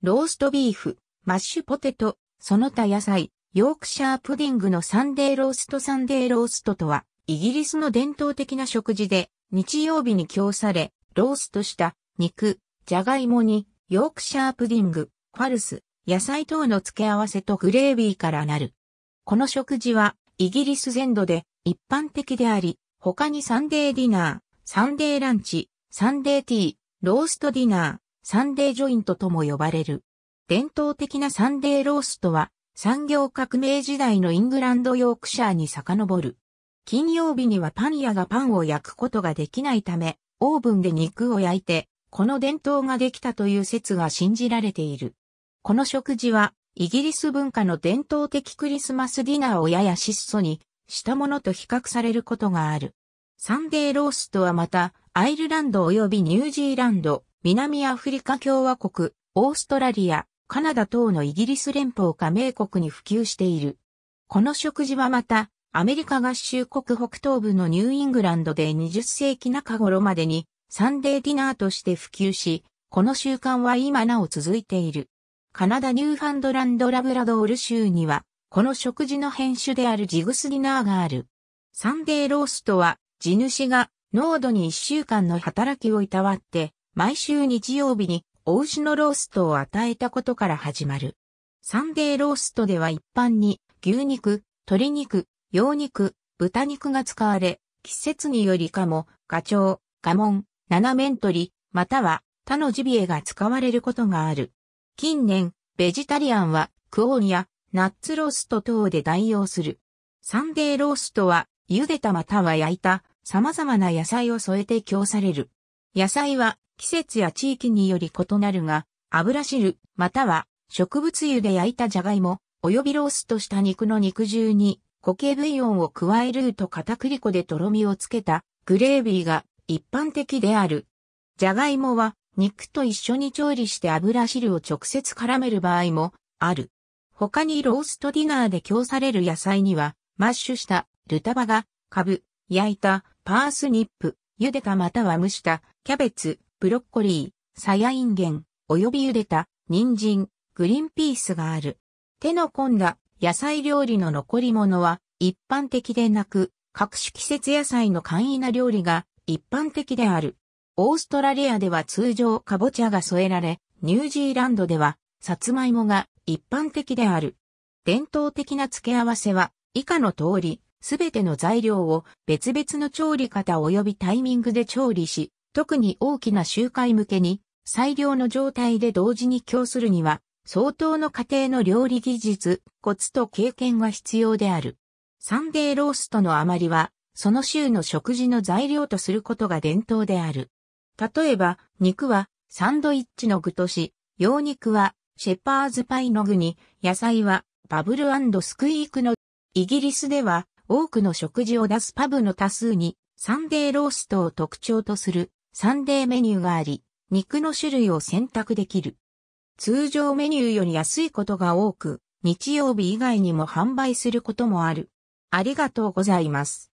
ローストビーフ、マッシュポテト、その他野菜、ヨークシャープディングのサンデーローストサンデーローストとは、イギリスの伝統的な食事で、日曜日に供され、ローストした肉、じゃがいもに、ヨークシャープディング、ファルス、野菜等の付け合わせとグレービーからなる。この食事は、イギリス全土で一般的であり、他にサンデーディナー、サンデーランチ、サンデーティー、ローストディナー、サンデージョイントとも呼ばれる。伝統的なサンデーローストは、産業革命時代のイングランドヨークシャーに遡る。金曜日にはパン屋がパンを焼くことができないため、オーブンで肉を焼いて、この伝統ができたという説が信じられている。この食事は、イギリス文化の伝統的クリスマスディナーをやや質素にしたものと比較されることがある。サンデーローストはまた、アイルランド及びニュージーランド、南アフリカ共和国、オーストラリア、カナダ等のイギリス連邦加盟国に普及している。この食事はまた、アメリカ合衆国北東部のニューイングランドで20世紀中頃までにサンデーディナーとして普及し、この習慣は今なお続いている。カナダニューファンドランドラブラドール州には、この食事の編種であるジグスディナーがある。サンデーローストは、地主が濃度に1週間の働きをいたわって、毎週日曜日にお牛のローストを与えたことから始まる。サンデーローストでは一般に牛肉、鶏肉、羊肉、豚肉が使われ、季節によりかも、ガチョウ、ガモン、七面鳥、または他のジビエが使われることがある。近年、ベジタリアンはクオンやナッツロースト等で代用する。サンデーローストは茹でたまたは焼いた様々な野菜を添えて供される。野菜は季節や地域により異なるが、油汁、または植物油で焼いたャガイモ、お及びローストした肉の肉汁に固形ブイヨンを加えると片栗粉でとろみをつけたグレービーが一般的である。ジャガイモは肉と一緒に調理して油汁を直接絡める場合もある。他にローストディナーで供される野菜にはマッシュしたルタバガ、カブ、焼いたパースニップ、茹でたまたは蒸したキャベツ、ブロッコリー、サヤインゲン、及び茹でた、人参、グリンピースがある。手の込んだ野菜料理の残り物は一般的でなく、各種季節野菜の簡易な料理が一般的である。オーストラリアでは通常カボチャが添えられ、ニュージーランドではサツマイモが一般的である。伝統的な付け合わせは以下の通り、すべての材料を別々の調理方及びタイミングで調理し、特に大きな集会向けに、最良の状態で同時に供するには、相当の家庭の料理技術、コツと経験が必要である。サンデーローストの余りは、その週の食事の材料とすることが伝統である。例えば、肉はサンドイッチの具とし、羊肉はシェパーズパイの具に、野菜はバブルスクイークのイギリスでは多くの食事を出すパブの多数にサンデーローストを特徴とするサンデーメニューがあり、肉の種類を選択できる。通常メニューより安いことが多く、日曜日以外にも販売することもある。ありがとうございます。